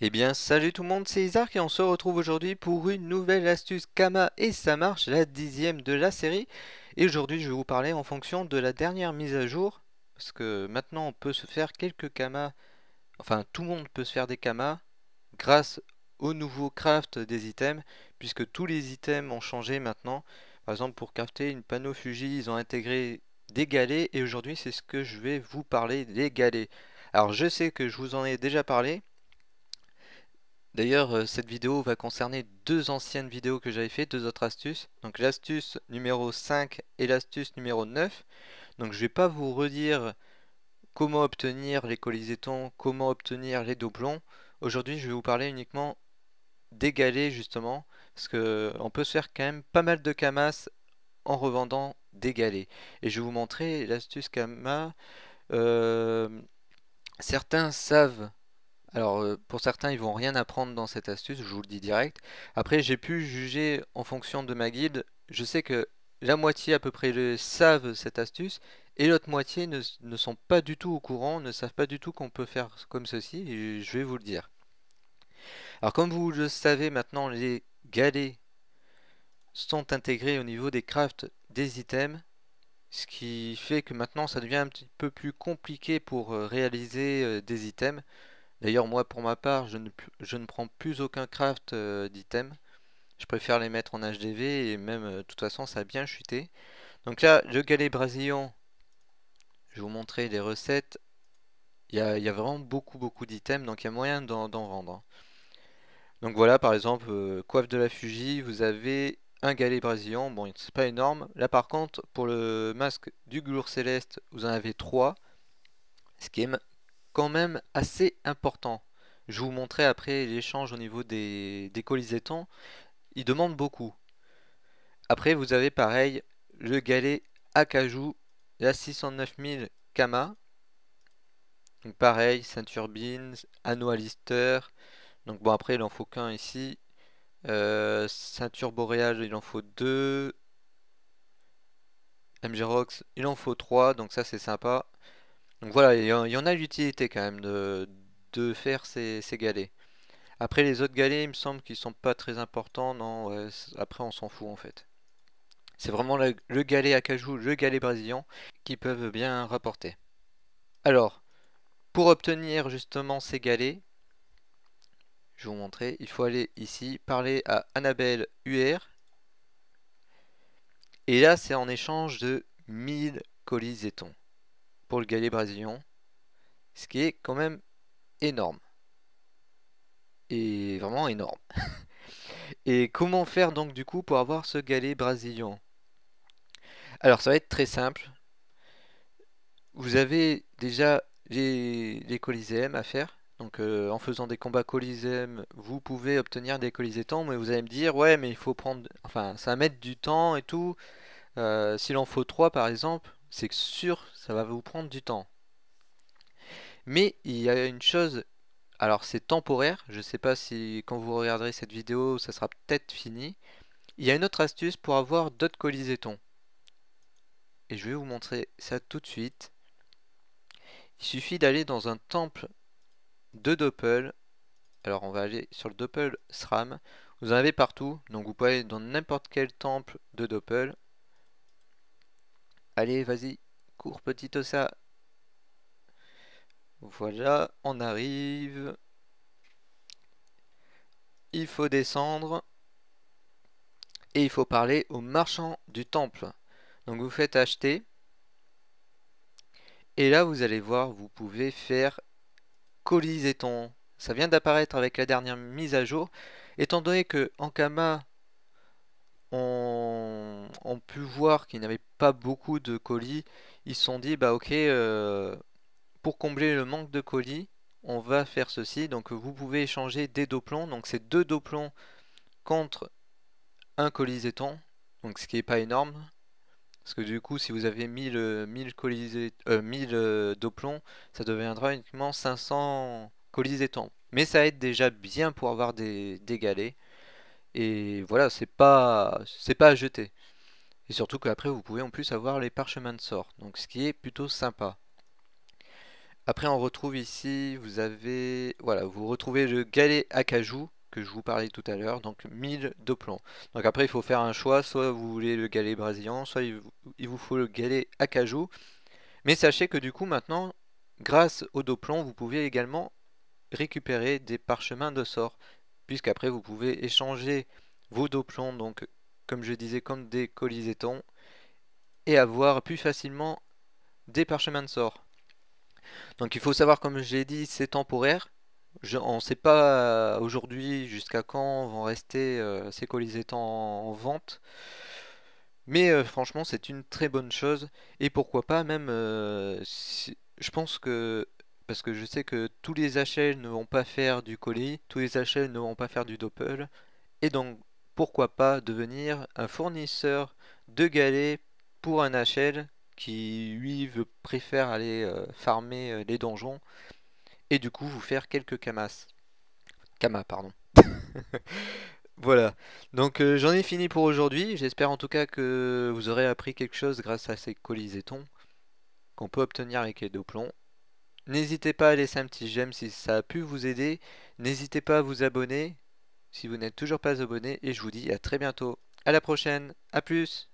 Eh bien salut tout le monde, c'est Isaac et on se retrouve aujourd'hui pour une nouvelle astuce Kama et ça marche, la dixième de la série. Et aujourd'hui je vais vous parler en fonction de la dernière mise à jour, parce que maintenant on peut se faire quelques Kama, enfin tout le monde peut se faire des Kama grâce au nouveau craft des items, puisque tous les items ont changé maintenant. Par exemple pour crafter une panneau Fuji, ils ont intégré des galets et aujourd'hui c'est ce que je vais vous parler des galets. Alors je sais que je vous en ai déjà parlé, D'ailleurs, euh, cette vidéo va concerner deux anciennes vidéos que j'avais fait, deux autres astuces. Donc l'astuce numéro 5 et l'astuce numéro 9. Donc je ne vais pas vous redire comment obtenir les colisétons, comment obtenir les doublons. Aujourd'hui, je vais vous parler uniquement d'égaler justement, parce qu'on euh, peut se faire quand même pas mal de camas en revendant galets. Et je vais vous montrer l'astuce Kama. Euh, certains savent alors euh, pour certains ils vont rien apprendre dans cette astuce, je vous le dis direct. Après j'ai pu juger en fonction de ma guide, je sais que la moitié à peu près le savent cette astuce et l'autre moitié ne, sont pas du tout au courant, ne savent pas du tout qu'on peut faire comme ceci et je vais vous le dire. Alors comme vous le savez maintenant les galets sont intégrés au niveau des crafts des items ce qui fait que maintenant ça devient un petit peu plus compliqué pour euh, réaliser euh, des items D'ailleurs, moi, pour ma part, je ne, je ne prends plus aucun craft euh, d'item. Je préfère les mettre en HDV et même, euh, de toute façon, ça a bien chuté. Donc là, le galet Brasillon, je vais vous montrer les recettes. Il y a, vraiment beaucoup, beaucoup d'items, donc il y a moyen d'en vendre. Hein. Donc voilà, par exemple, euh, coiffe de la Fuji, vous avez un galet brasillon. Bon, c'est pas énorme. Là, par contre, pour le masque du glour céleste, vous en avez trois. Ce qui quand même assez important. Je vous montrais après l'échange au niveau des, des Il demande beaucoup. Après, vous avez pareil le galet akajou la 609 000 Kama. Donc pareil, ceinture beans, anneau à Donc bon, après, il en faut qu'un ici. Euh, ceinture boréage il en faut deux. MG il en faut trois. Donc ça, c'est sympa. Donc voilà, il y, en a l'utilité quand même de, faire ces, galets. Après les autres galets, il me semble qu'ils sont pas très importants. Non, après on s'en fout en fait. C'est vraiment le, galet acajou, le galet brésilien qui peuvent bien rapporter. Alors, pour obtenir justement ces galets, je vais vous montrer, il faut aller ici, parler à Annabelle UR. Et là, c'est en échange de 1000 colis ettons pour le galet brésilien, ce qui est quand même énorme. Et vraiment énorme. Et comment faire donc du coup pour avoir ce galet brésilien Alors ça va être très simple. Vous avez déjà les, les à faire. Donc euh, en faisant des combats coliséums, vous pouvez obtenir des temps mais vous allez me dire ouais mais il faut prendre. Enfin ça va mettre du temps et tout. Euh, s'il en faut 3 par exemple, c'est sûr, ça va vous prendre du temps. Mais il y a une chose, alors c'est temporaire, je ne sais pas si quand vous regarderez cette vidéo, ça sera peut-être fini. Il y a une autre astuce pour avoir d'autres colisétons. Et je vais vous montrer ça tout de suite. Il suffit d'aller dans un temple de Doppel. Alors on va aller sur le Doppel SRAM. Vous en avez partout, donc vous pouvez aller dans n'importe quel temple de Doppel. Allez, vas-y, cours petit ossa. Voilà, on arrive. Il faut descendre. Et il faut parler au marchand du temple. Donc vous faites acheter. Et là, vous allez voir, vous pouvez faire et ton. Ça vient d'apparaître avec la dernière mise à jour. Étant donné que en Kama, on ont pu voir qu'il n'y pas beaucoup de colis, ils se sont dit bah ok euh, pour combler le manque de colis, on va faire ceci. Donc vous pouvez échanger des doplons, donc c'est deux doplons contre un colis donc ce qui n'est pas énorme. Parce que du coup, si vous avez 1000, 1000, doplons, ça deviendra uniquement 500 colis Mais ça aide déjà bien pour avoir des, des galets. Et voilà, c'est pas, c'est pas à jeter. Et surtout qu'après vous pouvez en plus avoir les parchemins de sort, donc ce qui est plutôt sympa. Après on retrouve ici, vous avez, voilà, vous retrouvez le galet acajou que je vous parlais tout à l'heure, donc 1000 doplons Donc après il faut faire un choix, soit vous voulez le galet brésilien, soit il vous faut le galet acajou Mais sachez que du coup maintenant, grâce au doplon, vous pouvez également récupérer des parchemins de sort, après vous pouvez échanger vos doplons donc comme je disais, comme des colis colisétons, et avoir plus facilement des parchemins de sort. Donc il faut savoir, comme j'ai dit, c'est temporaire. on ne sait pas euh, aujourd'hui jusqu'à quand vont rester euh, ces colis en, en vente. Mais euh, franchement, c'est une très bonne chose. Et pourquoi pas, même, je pense que, parce que je sais que tous les HL ne vont pas faire du colis, tous les HL ne vont pas faire du doppel. Et donc, pourquoi pas devenir un fournisseur de galets pour un HL qui lui veut, préfère aller euh, farmer euh, les donjons et du coup vous faire quelques kamas. Kama, pardon. voilà, donc euh, j'en ai fini pour aujourd'hui. J'espère en tout cas que vous aurez appris quelque chose grâce à ces colisetons qu'on peut obtenir avec les deux N'hésitez pas à laisser un petit j'aime si ça a pu vous aider. N'hésitez pas à vous abonner si vous n'êtes toujours pas abonné et je vous dis à très bientôt. À la prochaine, à plus